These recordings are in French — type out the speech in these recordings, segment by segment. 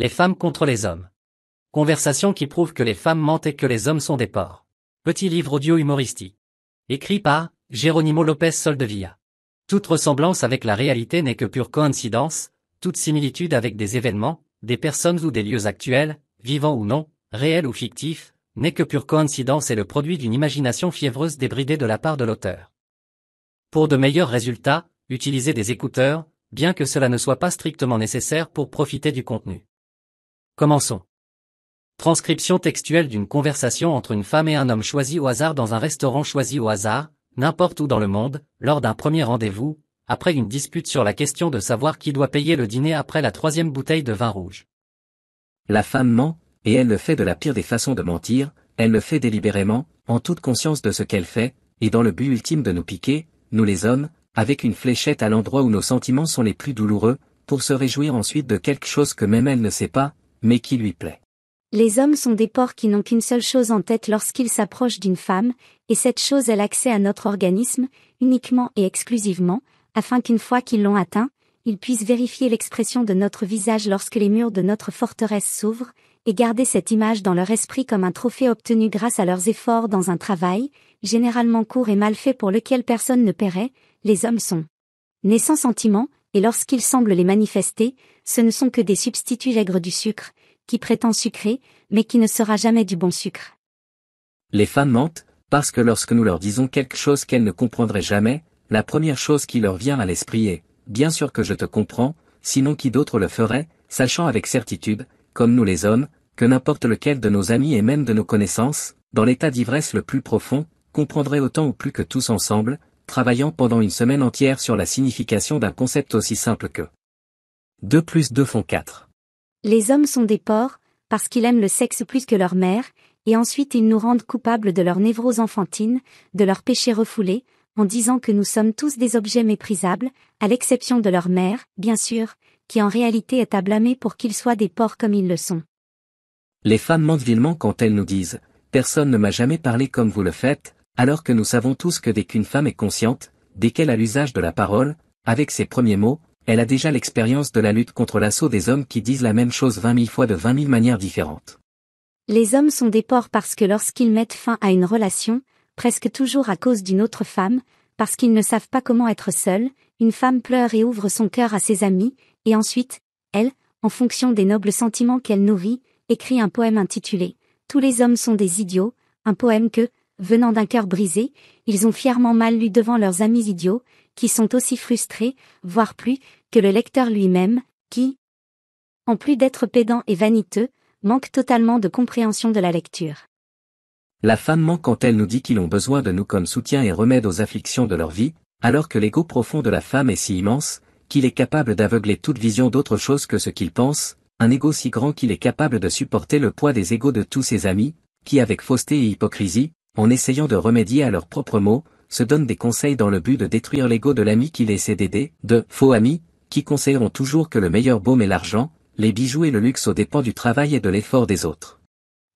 Les femmes contre les hommes. Conversation qui prouve que les femmes mentent et que les hommes sont des porcs. Petit livre audio humoristique. Écrit par Geronimo Lopez Soldevilla. Toute ressemblance avec la réalité n'est que pure coïncidence, toute similitude avec des événements, des personnes ou des lieux actuels, vivants ou non, réels ou fictifs, n'est que pure coïncidence et le produit d'une imagination fiévreuse débridée de la part de l'auteur. Pour de meilleurs résultats, utilisez des écouteurs, bien que cela ne soit pas strictement nécessaire pour profiter du contenu. Commençons. Transcription textuelle d'une conversation entre une femme et un homme choisi au hasard dans un restaurant choisi au hasard, n'importe où dans le monde, lors d'un premier rendez-vous, après une dispute sur la question de savoir qui doit payer le dîner après la troisième bouteille de vin rouge. La femme ment, et elle le fait de la pire des façons de mentir, elle le fait délibérément, en toute conscience de ce qu'elle fait, et dans le but ultime de nous piquer, nous les hommes, avec une fléchette à l'endroit où nos sentiments sont les plus douloureux, pour se réjouir ensuite de quelque chose que même elle ne sait pas, mais qui lui plaît. Les hommes sont des porcs qui n'ont qu'une seule chose en tête lorsqu'ils s'approchent d'une femme, et cette chose est l'accès à notre organisme, uniquement et exclusivement, afin qu'une fois qu'ils l'ont atteint, ils puissent vérifier l'expression de notre visage lorsque les murs de notre forteresse s'ouvrent, et garder cette image dans leur esprit comme un trophée obtenu grâce à leurs efforts dans un travail, généralement court et mal fait pour lequel personne ne paierait, les hommes sont nés sans sentiment, et semblent semblent les manifester, ce ne sont que des substituts aigres du sucre, qui prétend sucrer, mais qui ne sera jamais du bon sucre. Les femmes mentent, parce que lorsque nous leur disons quelque chose qu'elles ne comprendraient jamais, la première chose qui leur vient à l'esprit est, bien sûr que je te comprends, sinon qui d'autre le ferait, sachant avec certitude, comme nous les hommes, que n'importe lequel de nos amis et même de nos connaissances, dans l'état d'ivresse le plus profond, comprendrait autant ou plus que tous ensemble, travaillant pendant une semaine entière sur la signification d'un concept aussi simple que 2 plus 2 font 4. Les hommes sont des porcs, parce qu'ils aiment le sexe plus que leur mère, et ensuite ils nous rendent coupables de leur névrose enfantine, de leurs péchés refoulés, en disant que nous sommes tous des objets méprisables, à l'exception de leur mère, bien sûr, qui en réalité est à blâmer pour qu'ils soient des porcs comme ils le sont. Les femmes mentent vilement quand elles nous disent ⁇ Personne ne m'a jamais parlé comme vous le faites, alors que nous savons tous que dès qu'une femme est consciente, dès qu'elle a l'usage de la parole, avec ses premiers mots, elle a déjà l'expérience de la lutte contre l'assaut des hommes qui disent la même chose vingt mille fois de vingt mille manières différentes. Les hommes sont des porcs parce que lorsqu'ils mettent fin à une relation, presque toujours à cause d'une autre femme, parce qu'ils ne savent pas comment être seuls, une femme pleure et ouvre son cœur à ses amis, et ensuite, elle, en fonction des nobles sentiments qu'elle nourrit, écrit un poème intitulé Tous les hommes sont des idiots, un poème que, venant d'un cœur brisé, ils ont fièrement mal lu devant leurs amis idiots, qui sont aussi frustrés, voire plus, que le lecteur lui-même, qui, en plus d'être pédant et vaniteux, manque totalement de compréhension de la lecture. La femme manque quand elle nous dit qu'ils ont besoin de nous comme soutien et remède aux afflictions de leur vie, alors que l'ego profond de la femme est si immense, qu'il est capable d'aveugler toute vision d'autre chose que ce qu'il pense, un ego si grand qu'il est capable de supporter le poids des égaux de tous ses amis, qui avec fausseté et hypocrisie, en essayant de remédier à leurs propres maux, se donnent des conseils dans le but de détruire l'ego de l'ami qui les essaie d'aider, de faux amis, qui conseilleront toujours que le meilleur baume est l'argent, les bijoux et le luxe aux dépens du travail et de l'effort des autres.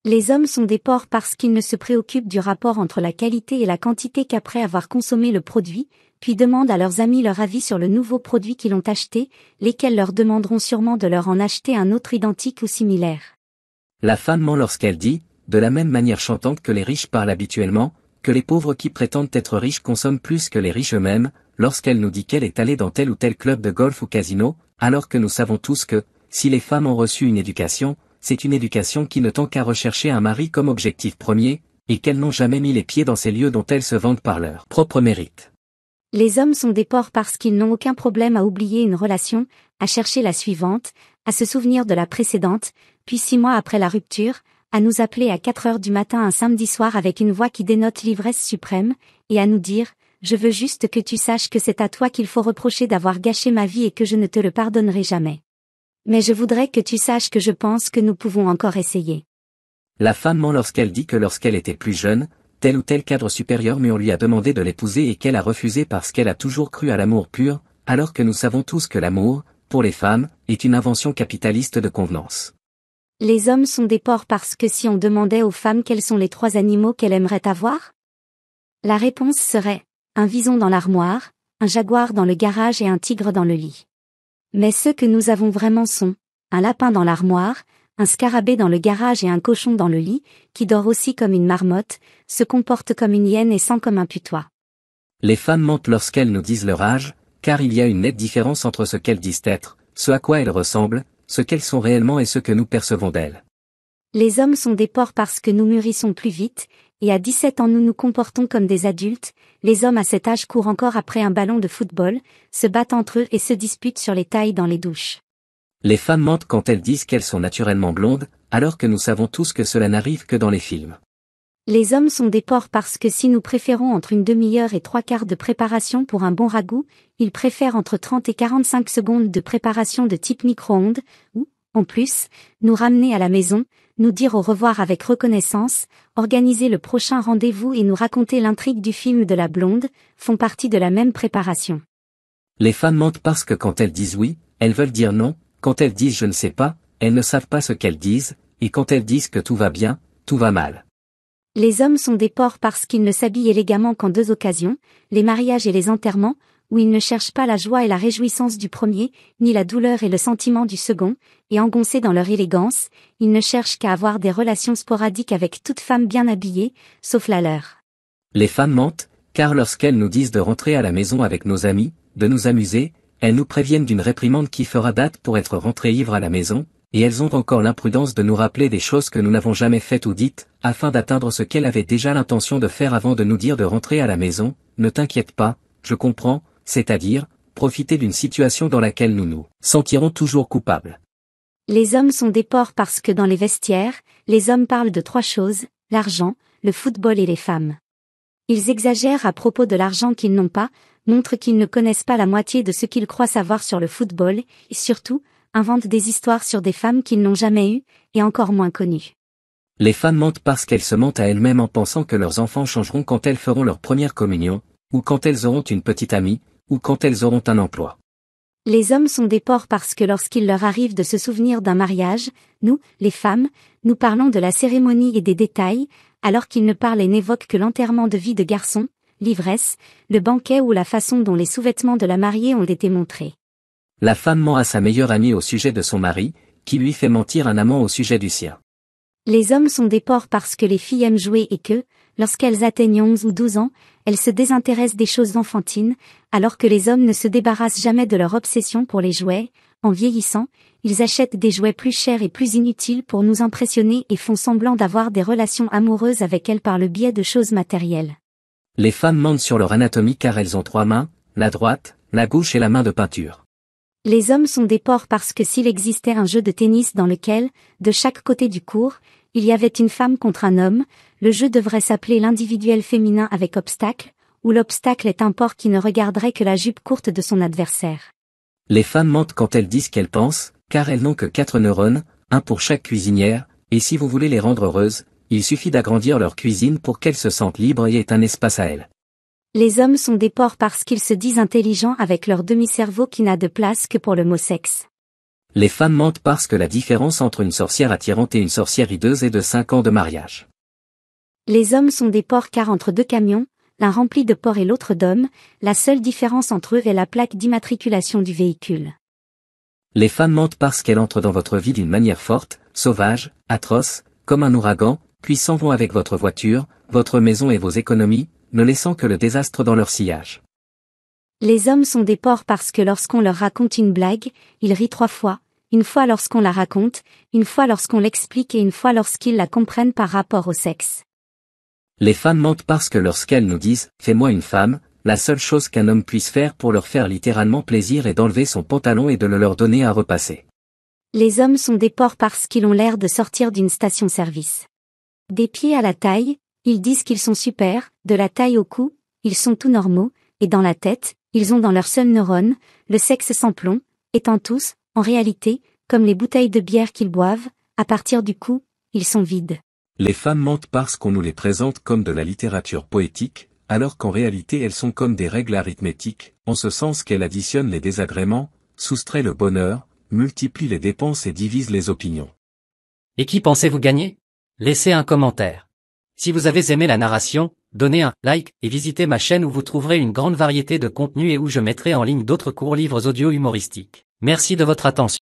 Les hommes sont des porcs parce qu'ils ne se préoccupent du rapport entre la qualité et la quantité qu'après avoir consommé le produit, puis demandent à leurs amis leur avis sur le nouveau produit qu'ils ont acheté, lesquels leur demanderont sûrement de leur en acheter un autre identique ou similaire. La femme ment lorsqu'elle dit de la même manière chantante que les riches parlent habituellement, que les pauvres qui prétendent être riches consomment plus que les riches eux-mêmes, lorsqu'elle nous dit qu'elle est allée dans tel ou tel club de golf ou casino, alors que nous savons tous que, si les femmes ont reçu une éducation, c'est une éducation qui ne tend qu'à rechercher un mari comme objectif premier, et qu'elles n'ont jamais mis les pieds dans ces lieux dont elles se vendent par leur propre mérite. Les hommes sont des porcs parce qu'ils n'ont aucun problème à oublier une relation, à chercher la suivante, à se souvenir de la précédente, puis six mois après la rupture, à nous appeler à 4 heures du matin un samedi soir avec une voix qui dénote l'ivresse suprême, et à nous dire, je veux juste que tu saches que c'est à toi qu'il faut reprocher d'avoir gâché ma vie et que je ne te le pardonnerai jamais. Mais je voudrais que tu saches que je pense que nous pouvons encore essayer. La femme ment lorsqu'elle dit que lorsqu'elle était plus jeune, tel ou tel cadre supérieur mûr lui a demandé de l'épouser et qu'elle a refusé parce qu'elle a toujours cru à l'amour pur, alors que nous savons tous que l'amour, pour les femmes, est une invention capitaliste de convenance. Les hommes sont des porcs parce que si on demandait aux femmes quels sont les trois animaux qu'elles aimeraient avoir La réponse serait un vison dans l'armoire, un jaguar dans le garage et un tigre dans le lit. Mais ceux que nous avons vraiment sont un lapin dans l'armoire, un scarabée dans le garage et un cochon dans le lit, qui dort aussi comme une marmotte, se comporte comme une hyène et sent comme un putois. Les femmes mentent lorsqu'elles nous disent leur âge, car il y a une nette différence entre ce qu'elles disent être, ce à quoi elles ressemblent, ce qu'elles sont réellement et ce que nous percevons d'elles. Les hommes sont des porcs parce que nous mûrissons plus vite, et à 17 ans nous nous comportons comme des adultes, les hommes à cet âge courent encore après un ballon de football, se battent entre eux et se disputent sur les tailles dans les douches. Les femmes mentent quand elles disent qu'elles sont naturellement blondes, alors que nous savons tous que cela n'arrive que dans les films. Les hommes sont des porcs parce que si nous préférons entre une demi-heure et trois quarts de préparation pour un bon ragoût, ils préfèrent entre 30 et 45 secondes de préparation de type micro-ondes, ou, en plus, nous ramener à la maison, nous dire au revoir avec reconnaissance, organiser le prochain rendez-vous et nous raconter l'intrigue du film de la blonde, font partie de la même préparation. Les femmes mentent parce que quand elles disent oui, elles veulent dire non, quand elles disent je ne sais pas, elles ne savent pas ce qu'elles disent, et quand elles disent que tout va bien, tout va mal. Les hommes sont des porcs parce qu'ils ne s'habillent élégamment qu'en deux occasions, les mariages et les enterrements, où ils ne cherchent pas la joie et la réjouissance du premier, ni la douleur et le sentiment du second, et engoncés dans leur élégance, ils ne cherchent qu'à avoir des relations sporadiques avec toute femme bien habillée, sauf la leur. Les femmes mentent, car lorsqu'elles nous disent de rentrer à la maison avec nos amis, de nous amuser, elles nous préviennent d'une réprimande qui fera date pour être rentré ivre à la maison, et elles ont encore l'imprudence de nous rappeler des choses que nous n'avons jamais faites ou dites, afin d'atteindre ce qu'elles avaient déjà l'intention de faire avant de nous dire de rentrer à la maison, ne t'inquiète pas, je comprends, c'est-à-dire, profiter d'une situation dans laquelle nous nous sentirons toujours coupables. Les hommes sont des porcs parce que dans les vestiaires, les hommes parlent de trois choses, l'argent, le football et les femmes. Ils exagèrent à propos de l'argent qu'ils n'ont pas, montrent qu'ils ne connaissent pas la moitié de ce qu'ils croient savoir sur le football, et surtout, inventent des histoires sur des femmes qu'ils n'ont jamais eues, et encore moins connues. Les femmes mentent parce qu'elles se mentent à elles-mêmes en pensant que leurs enfants changeront quand elles feront leur première communion, ou quand elles auront une petite amie, ou quand elles auront un emploi. Les hommes sont des porcs parce que lorsqu'il leur arrive de se souvenir d'un mariage, nous, les femmes, nous parlons de la cérémonie et des détails, alors qu'ils ne parlent et n'évoquent que l'enterrement de vie de garçon, l'ivresse, le banquet ou la façon dont les sous-vêtements de la mariée ont été montrés la femme ment à sa meilleure amie au sujet de son mari, qui lui fait mentir un amant au sujet du sien. Les hommes sont des porcs parce que les filles aiment jouer et que, lorsqu'elles atteignent onze ou 12 ans, elles se désintéressent des choses enfantines, alors que les hommes ne se débarrassent jamais de leur obsession pour les jouets, en vieillissant, ils achètent des jouets plus chers et plus inutiles pour nous impressionner et font semblant d'avoir des relations amoureuses avec elles par le biais de choses matérielles. Les femmes mentent sur leur anatomie car elles ont trois mains, la droite, la gauche et la main de peinture. Les hommes sont des porcs parce que s'il existait un jeu de tennis dans lequel, de chaque côté du cours, il y avait une femme contre un homme, le jeu devrait s'appeler l'individuel féminin avec obstacle, où l'obstacle est un porc qui ne regarderait que la jupe courte de son adversaire. Les femmes mentent quand elles disent qu'elles pensent, car elles n'ont que quatre neurones, un pour chaque cuisinière, et si vous voulez les rendre heureuses, il suffit d'agrandir leur cuisine pour qu'elles se sentent libres et aient un espace à elles. Les hommes sont des porcs parce qu'ils se disent intelligents avec leur demi-cerveau qui n'a de place que pour le mot sexe. Les femmes mentent parce que la différence entre une sorcière attirante et une sorcière hideuse est de cinq ans de mariage. Les hommes sont des porcs car entre deux camions, l'un rempli de porcs et l'autre d'hommes, la seule différence entre eux est la plaque d'immatriculation du véhicule. Les femmes mentent parce qu'elles entrent dans votre vie d'une manière forte, sauvage, atroce, comme un ouragan, puis s'en vont avec votre voiture, votre maison et vos économies, ne laissant que le désastre dans leur sillage. Les hommes sont des porcs parce que lorsqu'on leur raconte une blague, ils rient trois fois, une fois lorsqu'on la raconte, une fois lorsqu'on l'explique et une fois lorsqu'ils la comprennent par rapport au sexe. Les femmes mentent parce que lorsqu'elles nous disent ⁇ Fais-moi une femme ⁇ la seule chose qu'un homme puisse faire pour leur faire littéralement plaisir est d'enlever son pantalon et de le leur donner à repasser. Les hommes sont des porcs parce qu'ils ont l'air de sortir d'une station-service. Des pieds à la taille, ils disent qu'ils sont super, de la taille au cou, ils sont tout normaux, et dans la tête, ils ont dans leur seul neurone, le sexe sans plomb, étant tous, en réalité, comme les bouteilles de bière qu'ils boivent, à partir du cou, ils sont vides. Les femmes mentent parce qu'on nous les présente comme de la littérature poétique, alors qu'en réalité elles sont comme des règles arithmétiques, en ce sens qu'elles additionnent les désagréments, soustraient le bonheur, multiplient les dépenses et divisent les opinions. Et qui pensez-vous gagner Laissez un commentaire. Si vous avez aimé la narration, donnez un like et visitez ma chaîne où vous trouverez une grande variété de contenus et où je mettrai en ligne d'autres courts livres audio humoristiques. Merci de votre attention.